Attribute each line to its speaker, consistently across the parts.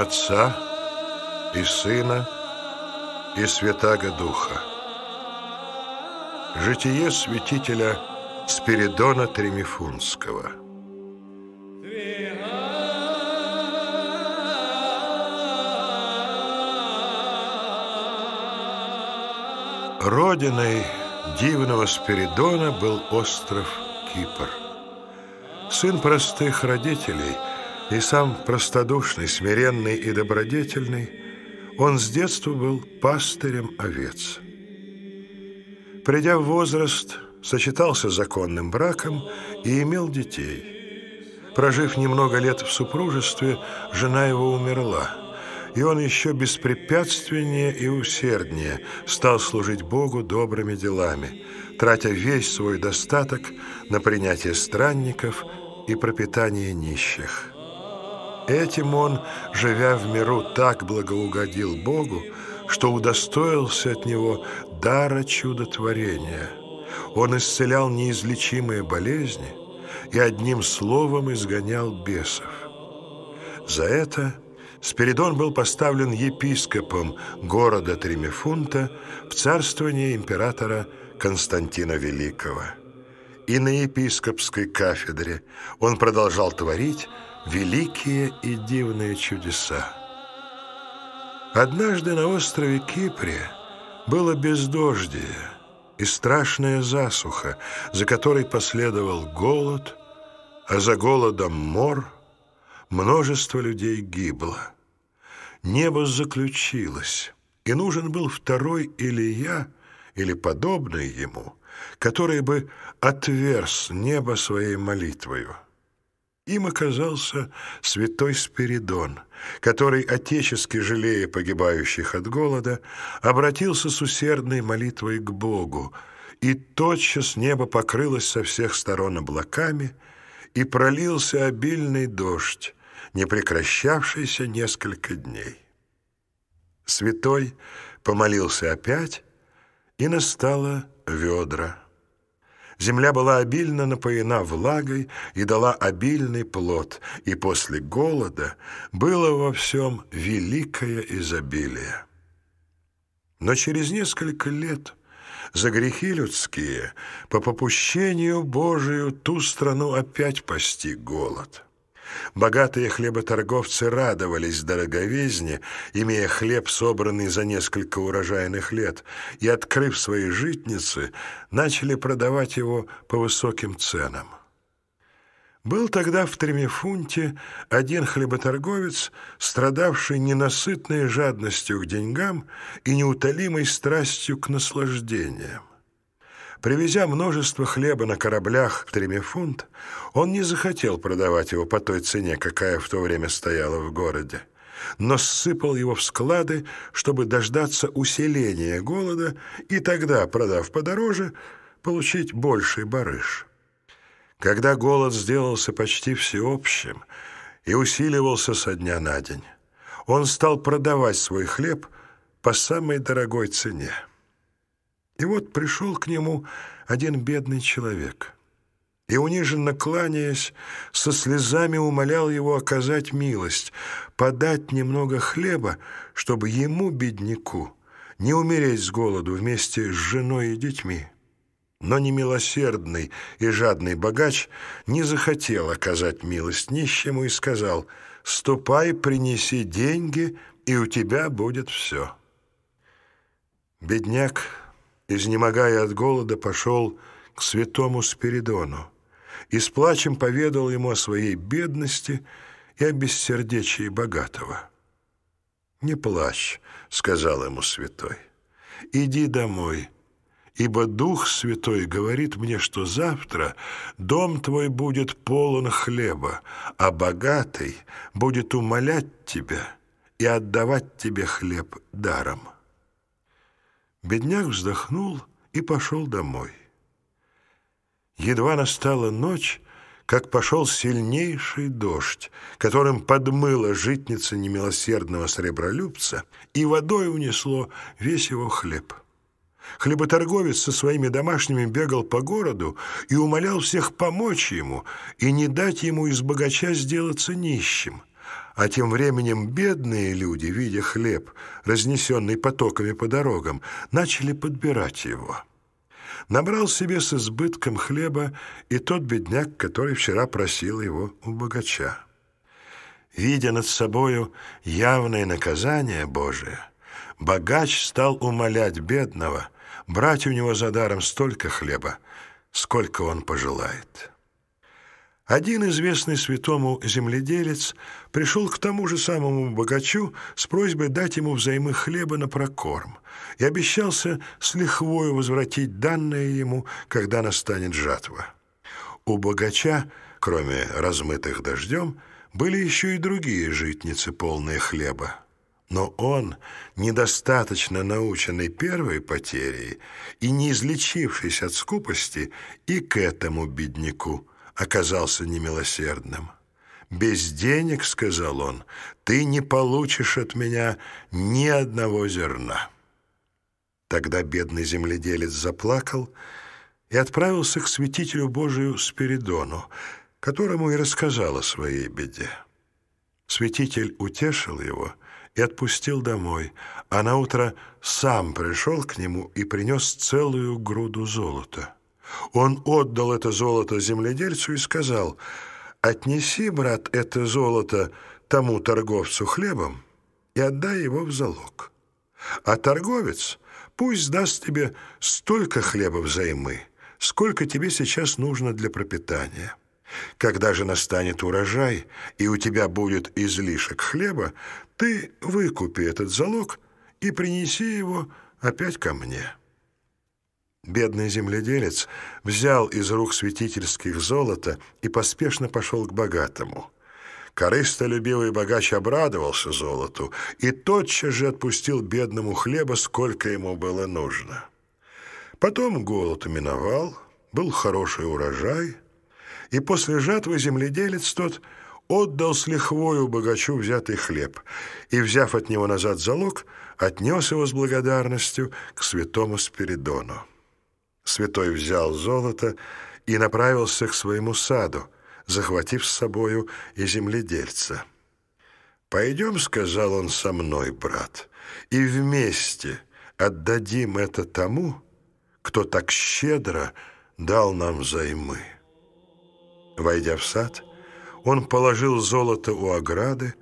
Speaker 1: Отца и Сына и Святаго Духа. Житие святителя Спиридона Тремифунского. Родиной дивного Спиридона был остров Кипр. Сын простых родителей – и сам простодушный, смиренный и добродетельный, он с детства был пастырем овец. Придя в возраст, сочетался законным браком и имел детей. Прожив немного лет в супружестве, жена его умерла, и он еще беспрепятственнее и усерднее стал служить Богу добрыми делами, тратя весь свой достаток на принятие странников и пропитание нищих. Этим он, живя в миру, так благоугодил Богу, что удостоился от него дара чудотворения. Он исцелял неизлечимые болезни и одним словом изгонял бесов. За это Спиридон был поставлен епископом города Тримифунта в царствование императора Константина Великого. И на епископской кафедре он продолжал творить великие и дивные чудеса. Однажды на острове Кипре было бездождие и страшная засуха, за которой последовал голод, а за голодом мор, множество людей гибло. Небо заключилось, и нужен был второй или я или подобный ему, который бы отверз небо своей молитвою. Им оказался святой Спиридон, который, отечески жалея погибающих от голода, обратился с усердной молитвой к Богу, и тотчас небо покрылось со всех сторон облаками, и пролился обильный дождь, не прекращавшийся несколько дней. Святой помолился опять, и настало ведра. Земля была обильно напоена влагой и дала обильный плод, и после голода было во всем великое изобилие. Но через несколько лет за грехи людские по попущению Божию ту страну опять постиг голод – Богатые хлеботорговцы радовались дороговизне, имея хлеб, собранный за несколько урожайных лет, и, открыв свои житницы, начали продавать его по высоким ценам. Был тогда в Тремефунте один хлеботорговец, страдавший ненасытной жадностью к деньгам и неутолимой страстью к наслаждениям. Привезя множество хлеба на кораблях в Тремефунт, он не захотел продавать его по той цене, какая в то время стояла в городе, но ссыпал его в склады, чтобы дождаться усиления голода и тогда, продав подороже, получить больший барыш. Когда голод сделался почти всеобщим и усиливался со дня на день, он стал продавать свой хлеб по самой дорогой цене. И вот пришел к нему один бедный человек и, униженно кланяясь, со слезами умолял его оказать милость, подать немного хлеба, чтобы ему, бедняку, не умереть с голоду вместе с женой и детьми. Но немилосердный и жадный богач не захотел оказать милость нищему и сказал «Ступай, принеси деньги, и у тебя будет все». Бедняк изнемогая от голода, пошел к святому Спиридону и с плачем поведал ему о своей бедности и о бессердечии богатого. «Не плачь», — сказал ему святой, — «иди домой, ибо Дух Святой говорит мне, что завтра дом твой будет полон хлеба, а богатый будет умолять тебя и отдавать тебе хлеб даром». Бедняк вздохнул и пошел домой. Едва настала ночь, как пошел сильнейший дождь, которым подмыла житница немилосердного сребролюбца и водой унесло весь его хлеб. Хлеботорговец со своими домашними бегал по городу и умолял всех помочь ему и не дать ему из богача сделаться нищим. А тем временем бедные люди, видя хлеб, разнесенный потоками по дорогам, начали подбирать его. Набрал себе с избытком хлеба и тот бедняк, который вчера просил его у богача. Видя над собою явное наказание Божие, богач стал умолять бедного брать у него за даром столько хлеба, сколько он пожелает». Один известный святому земледелец пришел к тому же самому богачу с просьбой дать ему взаймы хлеба на прокорм и обещался с лихвою возвратить данное ему, когда настанет жатва. У богача, кроме размытых дождем, были еще и другие житницы, полные хлеба. Но он, недостаточно наученный первой потерей и не излечившись от скупости, и к этому бедняку оказался немилосердным. «Без денег, — сказал он, — ты не получишь от меня ни одного зерна». Тогда бедный земледелец заплакал и отправился к святителю Божию Спиридону, которому и рассказал о своей беде. Святитель утешил его и отпустил домой, а наутро сам пришел к нему и принес целую груду золота. Он отдал это золото земледельцу и сказал, «Отнеси, брат, это золото тому торговцу хлебом и отдай его в залог. А торговец пусть даст тебе столько хлеба взаймы, сколько тебе сейчас нужно для пропитания. Когда же настанет урожай, и у тебя будет излишек хлеба, ты выкупи этот залог и принеси его опять ко мне». Бедный земледелец взял из рук святительских золото и поспешно пошел к богатому. Корыстолюбивый богач обрадовался золоту и тотчас же отпустил бедному хлеба, сколько ему было нужно. Потом голод миновал, был хороший урожай, и после жатвы земледелец тот отдал с лихвою богачу взятый хлеб и, взяв от него назад залог, отнес его с благодарностью к святому Спиридону. Святой взял золото и направился к своему саду, захватив с собою и земледельца. «Пойдем, — сказал он, — со мной, брат, и вместе отдадим это тому, кто так щедро дал нам займы». Войдя в сад, он положил золото у ограды,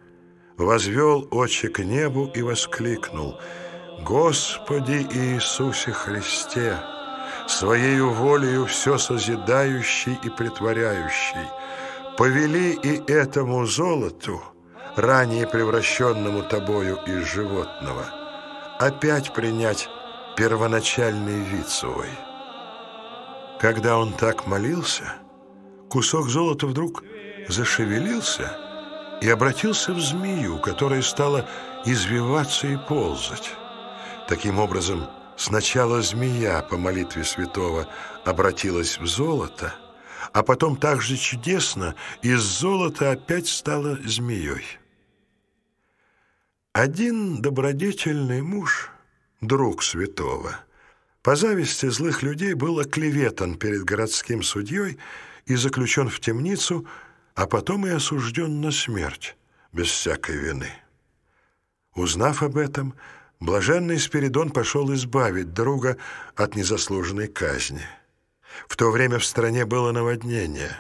Speaker 1: возвел очи к небу и воскликнул «Господи Иисусе Христе!» Своею волею все созидающий и притворяющий, повели и этому золоту, ранее превращенному тобою из животного, опять принять первоначальный вид свой. Когда он так молился, кусок золота вдруг зашевелился и обратился в змею, которая стала извиваться и ползать. Таким образом, Сначала змея по молитве святого обратилась в золото, а потом так же чудесно из золота опять стала змеей. Один добродетельный муж, друг святого, по зависти злых людей был оклеветан перед городским судьей и заключен в темницу, а потом и осужден на смерть без всякой вины. Узнав об этом, Блаженный Спиридон пошел избавить друга от незаслуженной казни. В то время в стране было наводнение,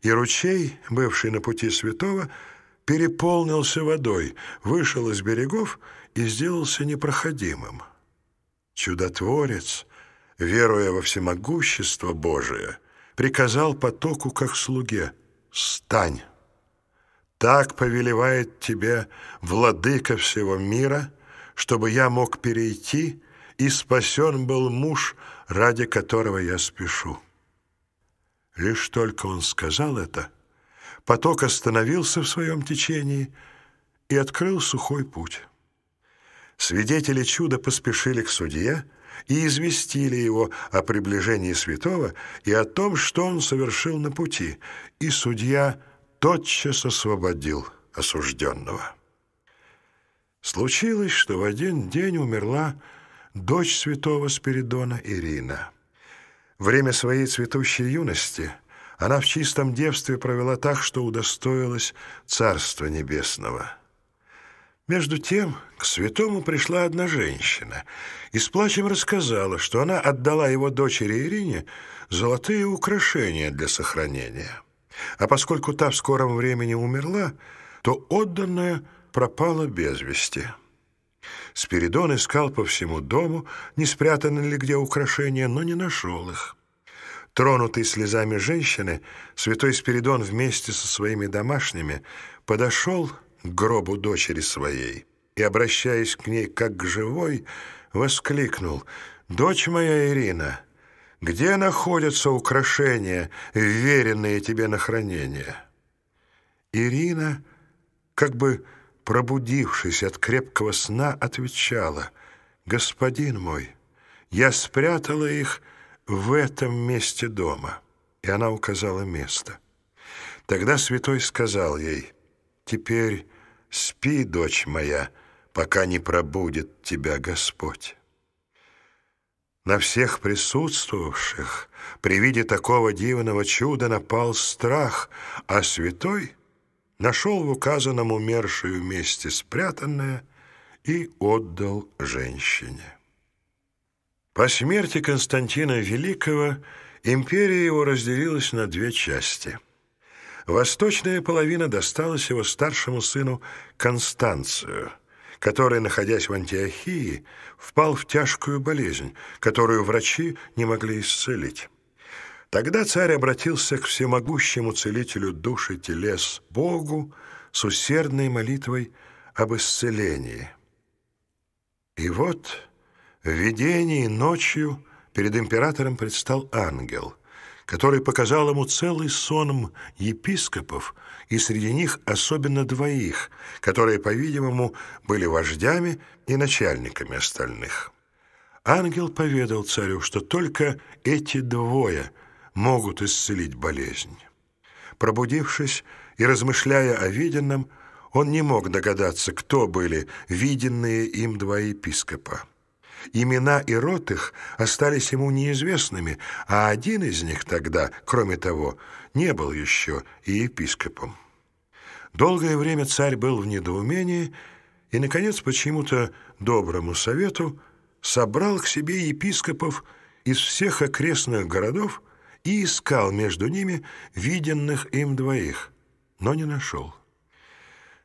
Speaker 1: и ручей, бывший на пути святого, переполнился водой, вышел из берегов и сделался непроходимым. Чудотворец, веруя во всемогущество Божие, приказал потоку, как слуге, «Стань! Так повелевает тебе владыка всего мира», чтобы я мог перейти, и спасен был муж, ради которого я спешу». Лишь только он сказал это, поток остановился в своем течении и открыл сухой путь. Свидетели чуда поспешили к судье и известили его о приближении святого и о том, что он совершил на пути, и судья тотчас освободил осужденного. Случилось, что в один день умерла дочь святого Спиридона Ирина. Время своей цветущей юности она в чистом девстве провела так, что удостоилась Царства Небесного. Между тем к святому пришла одна женщина и с плачем рассказала, что она отдала его дочери Ирине золотые украшения для сохранения. А поскольку та в скором времени умерла, то отданное – пропала без вести. Спиридон искал по всему дому, не спрятаны ли где украшения, но не нашел их. Тронутый слезами женщины, святой Спиридон вместе со своими домашними подошел к гробу дочери своей и, обращаясь к ней как к живой, воскликнул «Дочь моя Ирина, где находятся украшения, веренные тебе на хранение?» Ирина, как бы пробудившись от крепкого сна, отвечала, «Господин мой, я спрятала их в этом месте дома». И она указала место. Тогда святой сказал ей, «Теперь спи, дочь моя, пока не пробудет тебя Господь». На всех присутствовавших при виде такого дивного чуда напал страх, а святой — нашел в указанном умершую месте спрятанное и отдал женщине. По смерти Константина Великого империя его разделилась на две части. Восточная половина досталась его старшему сыну Констанцию, который, находясь в Антиохии, впал в тяжкую болезнь, которую врачи не могли исцелить. Тогда царь обратился к всемогущему целителю душ и телес Богу с усердной молитвой об исцелении. И вот в видении ночью перед императором предстал ангел, который показал ему целый сон епископов, и среди них особенно двоих, которые, по-видимому, были вождями и начальниками остальных. Ангел поведал царю, что только эти двое — могут исцелить болезнь. Пробудившись и размышляя о виденном, он не мог догадаться, кто были виденные им два епископа. Имена и род их остались ему неизвестными, а один из них тогда, кроме того, не был еще и епископом. Долгое время царь был в недоумении и, наконец, почему-то доброму совету собрал к себе епископов из всех окрестных городов и искал между ними виденных им двоих, но не нашел.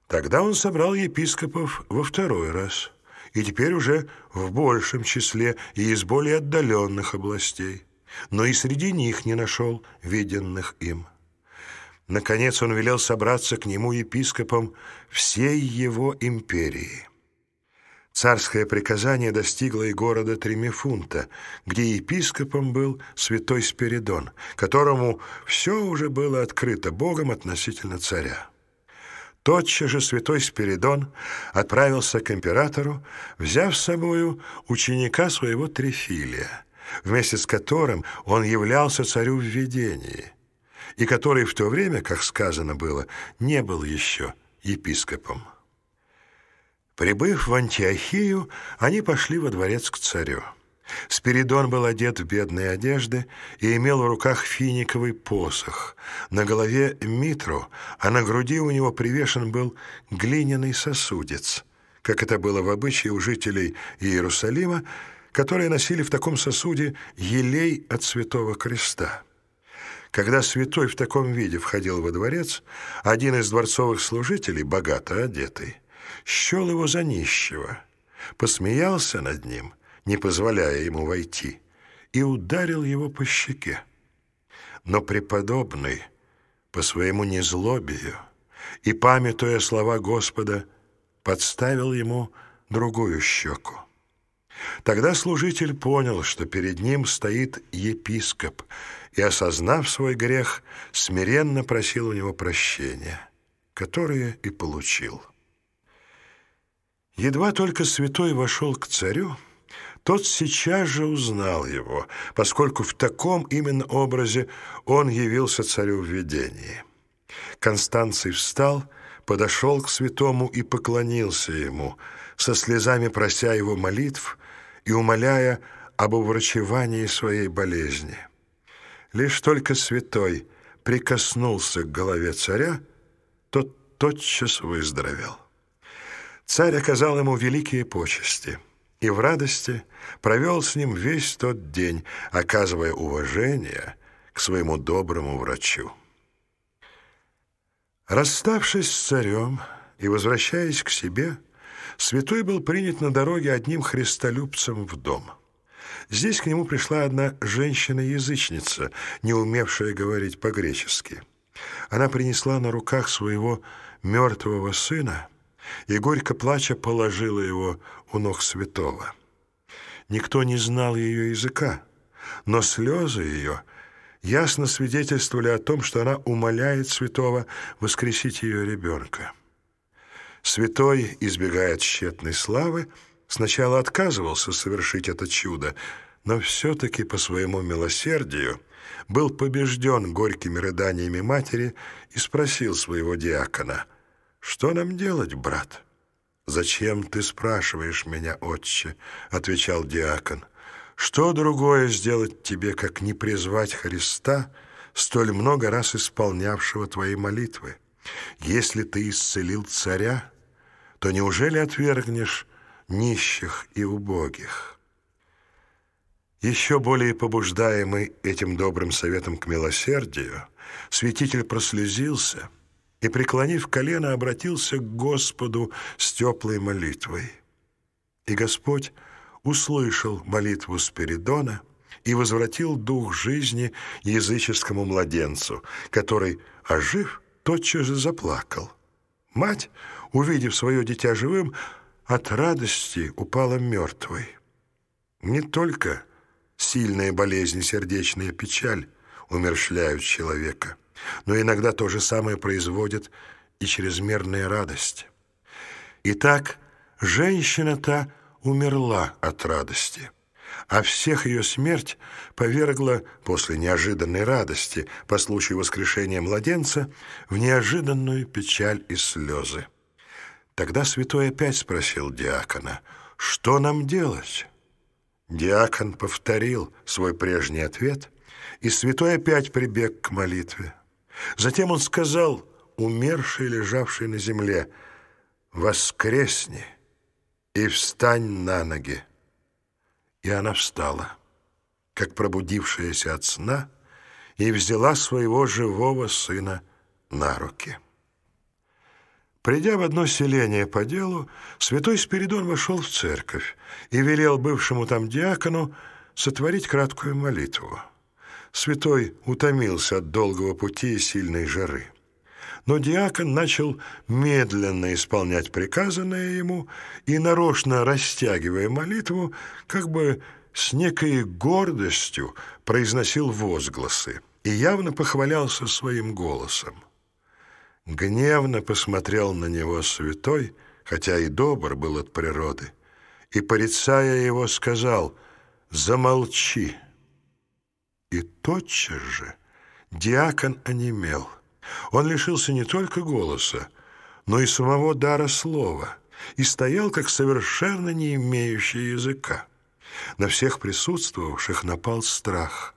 Speaker 1: Тогда он собрал епископов во второй раз, и теперь уже в большем числе и из более отдаленных областей, но и среди них не нашел виденных им. Наконец он велел собраться к нему епископам всей его империи. Царское приказание достигло и города Тремифунта, где епископом был святой Спиридон, которому все уже было открыто Богом относительно царя. Тотчас же святой Спиридон отправился к императору, взяв с собою ученика своего Трифилия, вместе с которым он являлся царю в видении, и который в то время, как сказано было, не был еще епископом. Прибыв в Антиохию, они пошли во дворец к царю. Спиридон был одет в бедные одежды и имел в руках финиковый посох, на голове митру, а на груди у него привешен был глиняный сосудец, как это было в обычае у жителей Иерусалима, которые носили в таком сосуде елей от Святого Креста. Когда святой в таком виде входил во дворец, один из дворцовых служителей, богато одетый, счел его за нищего, посмеялся над ним, не позволяя ему войти, и ударил его по щеке. Но преподобный по своему незлобию и, памятуя слова Господа, подставил ему другую щеку. Тогда служитель понял, что перед ним стоит епископ, и, осознав свой грех, смиренно просил у него прощения, которое и получил. Едва только святой вошел к царю, тот сейчас же узнал его, поскольку в таком именно образе он явился царю в видении. Констанций встал, подошел к святому и поклонился ему, со слезами прося его молитв и умоляя об уврачевании своей болезни. Лишь только святой прикоснулся к голове царя, тот тотчас выздоровел. Царь оказал ему великие почести и в радости провел с ним весь тот день, оказывая уважение к своему доброму врачу. Расставшись с царем и возвращаясь к себе, святой был принят на дороге одним христолюбцем в дом. Здесь к нему пришла одна женщина-язычница, не умевшая говорить по-гречески. Она принесла на руках своего мертвого сына — и, горько плача, положила его у ног святого. Никто не знал ее языка, но слезы ее ясно свидетельствовали о том, что она умоляет святого воскресить ее ребенка. Святой, избегая тщетной славы, сначала отказывался совершить это чудо, но все-таки по своему милосердию был побежден горькими рыданиями матери и спросил своего диакона — «Что нам делать, брат?» «Зачем ты спрашиваешь меня, отче?» — отвечал диакон. «Что другое сделать тебе, как не призвать Христа, столь много раз исполнявшего твои молитвы? Если ты исцелил царя, то неужели отвергнешь нищих и убогих?» Еще более побуждаемый этим добрым советом к милосердию, святитель прослезился — и, преклонив колено, обратился к Господу с теплой молитвой. И Господь услышал молитву Спиридона и возвратил дух жизни языческому младенцу, который, ожив, тотчас же заплакал. Мать, увидев свое дитя живым, от радости упала мертвой. Не только сильная болезнь и сердечная печаль умершляют человека — но иногда то же самое производит и чрезмерная радость. Итак, женщина-то умерла от радости, а всех ее смерть повергла после неожиданной радости по случаю воскрешения младенца в неожиданную печаль и слезы. Тогда святой опять спросил диакона, «Что нам делать?» Диакон повторил свой прежний ответ, и святой опять прибег к молитве. Затем он сказал, умершей, лежавшей на земле, «Воскресни и встань на ноги». И она встала, как пробудившаяся от сна, и взяла своего живого сына на руки. Придя в одно селение по делу, святой Спиридон вошел в церковь и велел бывшему там диакону сотворить краткую молитву. Святой утомился от долгого пути и сильной жары. Но диакон начал медленно исполнять приказанное ему и, нарочно растягивая молитву, как бы с некой гордостью произносил возгласы и явно похвалялся своим голосом. Гневно посмотрел на него святой, хотя и добр был от природы, и, порицая его, сказал «Замолчи». И тотчас же диакон онемел. Он лишился не только голоса, но и самого дара слова и стоял как совершенно не имеющий языка. На всех присутствовавших напал страх.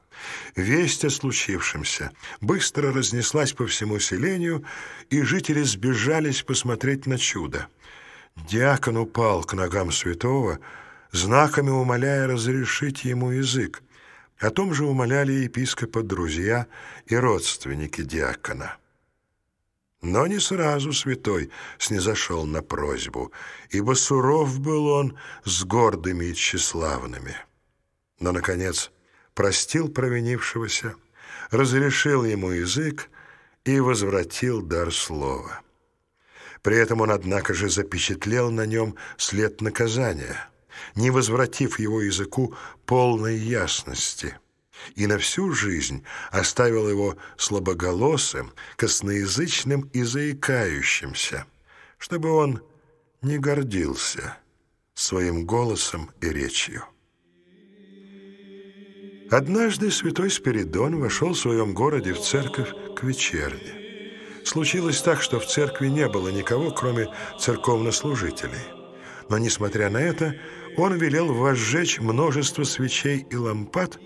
Speaker 1: Весть о случившемся быстро разнеслась по всему селению, и жители сбежались посмотреть на чудо. Диакон упал к ногам святого, знаками умоляя разрешить ему язык. О том же умоляли епископа друзья и родственники диакона. Но не сразу святой снизошел на просьбу, ибо суров был он с гордыми и тщеславными. Но, наконец, простил провинившегося, разрешил ему язык и возвратил дар слова. При этом он, однако же, запечатлел на нем след наказания — не возвратив его языку полной ясности, и на всю жизнь оставил его слабоголосым, косноязычным и заикающимся, чтобы он не гордился своим голосом и речью. Однажды святой Спиридон вошел в своем городе в церковь к вечерне. Случилось так, что в церкви не было никого, кроме церковнослужителей. Но, несмотря на это, он велел возжечь множество свечей и лампад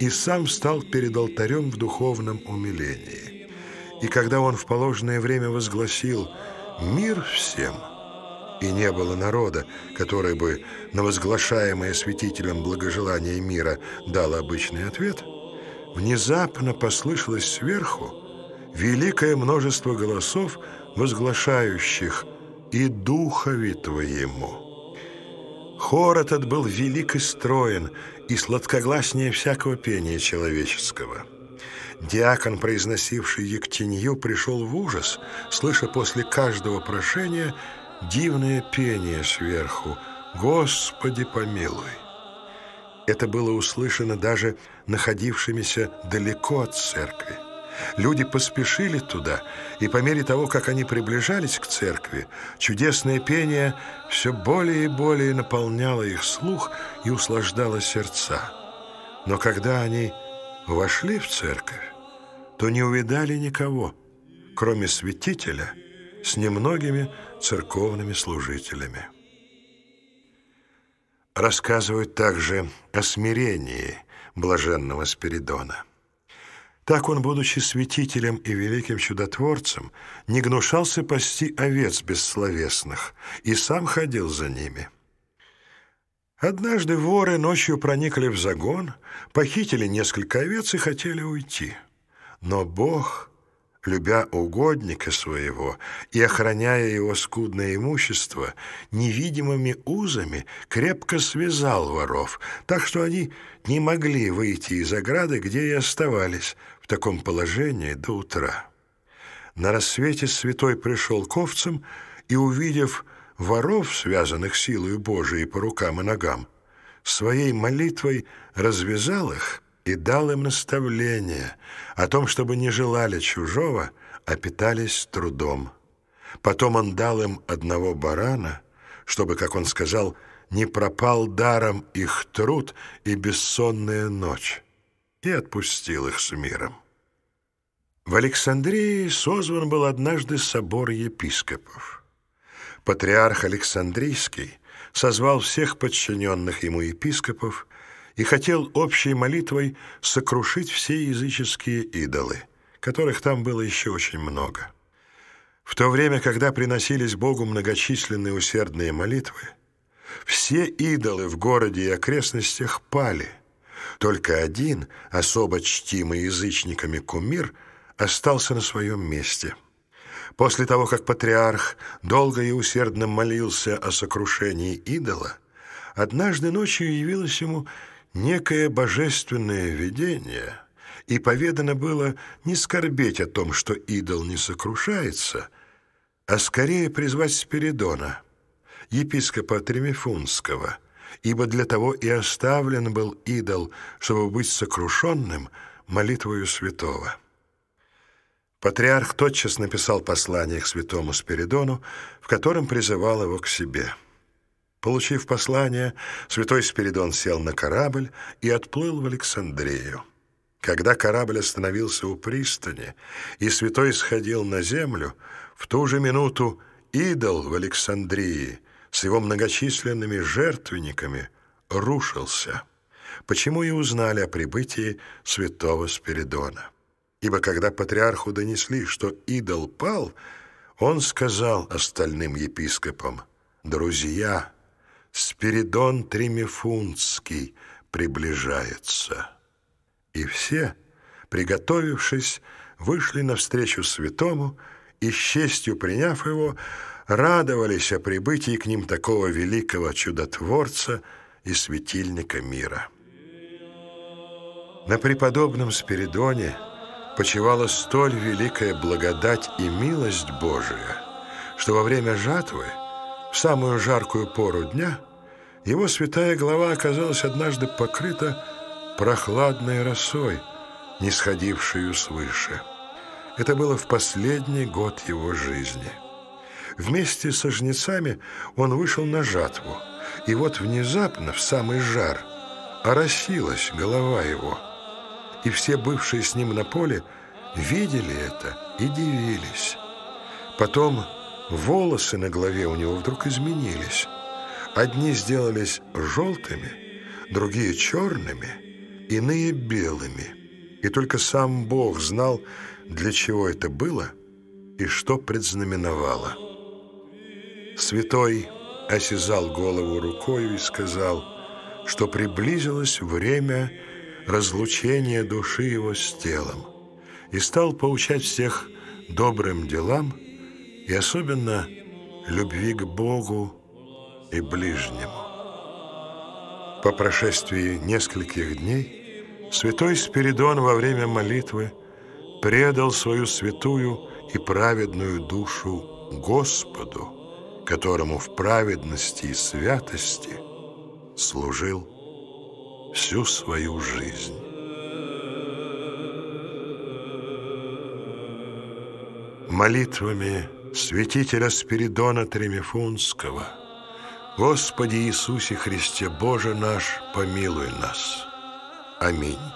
Speaker 1: и сам стал перед алтарем в духовном умилении. И когда он в положенное время возгласил «Мир всем!» и не было народа, который бы на возглашаемое святителем благожелание мира дал обычный ответ, внезапно послышалось сверху великое множество голосов, возглашающих «И духови твоему». Хор этот был велик и строен, и сладкогласнее всякого пения человеческого. Диакон, произносивший Ектенью, пришел в ужас, слыша после каждого прошения дивное пение сверху «Господи помилуй». Это было услышано даже находившимися далеко от церкви. Люди поспешили туда, и по мере того, как они приближались к церкви, чудесное пение все более и более наполняло их слух и услаждало сердца. Но когда они вошли в церковь, то не увидали никого, кроме святителя с немногими церковными служителями. Рассказывают также о смирении блаженного Спиридона. Так он, будучи святителем и великим чудотворцем, не гнушался пасти овец бессловесных и сам ходил за ними. Однажды воры ночью проникли в загон, похитили несколько овец и хотели уйти. Но Бог, любя угодника своего и охраняя его скудное имущество, невидимыми узами крепко связал воров, так что они не могли выйти из ограды, где и оставались, в таком положении до утра. На рассвете святой пришел к овцам и, увидев воров, связанных силою Божией по рукам и ногам, своей молитвой развязал их и дал им наставление о том, чтобы не желали чужого, а питались трудом. Потом он дал им одного барана, чтобы, как он сказал, не пропал даром их труд и бессонная ночь и отпустил их с миром. В Александрии созван был однажды собор епископов. Патриарх Александрийский созвал всех подчиненных ему епископов и хотел общей молитвой сокрушить все языческие идолы, которых там было еще очень много. В то время, когда приносились Богу многочисленные усердные молитвы, все идолы в городе и окрестностях пали – только один, особо чтимый язычниками кумир, остался на своем месте. После того, как патриарх долго и усердно молился о сокрушении идола, однажды ночью явилось ему некое божественное видение, и поведано было не скорбеть о том, что идол не сокрушается, а скорее призвать Спиридона, епископа Тремифунского – ибо для того и оставлен был идол, чтобы быть сокрушенным молитвою святого». Патриарх тотчас написал послание к святому Спиридону, в котором призывал его к себе. Получив послание, святой Спиридон сел на корабль и отплыл в Александрию. Когда корабль остановился у пристани, и святой сходил на землю, в ту же минуту идол в Александрии с его многочисленными жертвенниками рушился, почему и узнали о прибытии святого Спиридона. Ибо когда патриарху донесли, что идол пал, он сказал остальным епископам, «Друзья, Спиридон Тримифунский приближается». И все, приготовившись, вышли навстречу святому и, с честью приняв его, радовались о прибытии к ним такого великого чудотворца и светильника мира. На преподобном Спиридоне почивала столь великая благодать и милость Божия, что во время жатвы, в самую жаркую пору дня, его святая глава оказалась однажды покрыта прохладной росой, нисходившую свыше. Это было в последний год его жизни. Вместе со жнецами он вышел на жатву, и вот внезапно, в самый жар, оросилась голова его. И все бывшие с ним на поле видели это и дивились. Потом волосы на голове у него вдруг изменились. Одни сделались желтыми, другие черными, иные белыми. И только сам Бог знал, для чего это было и что предзнаменовало. Святой осязал голову рукою и сказал, что приблизилось время разлучения души его с телом, и стал поучать всех добрым делам и особенно любви к Богу и ближнему. По прошествии нескольких дней святой Спиридон во время молитвы предал свою святую и праведную душу Господу, которому в праведности и святости служил всю свою жизнь. Молитвами святителя Спиридона Тремифунского «Господи Иисусе Христе Боже наш, помилуй нас! Аминь».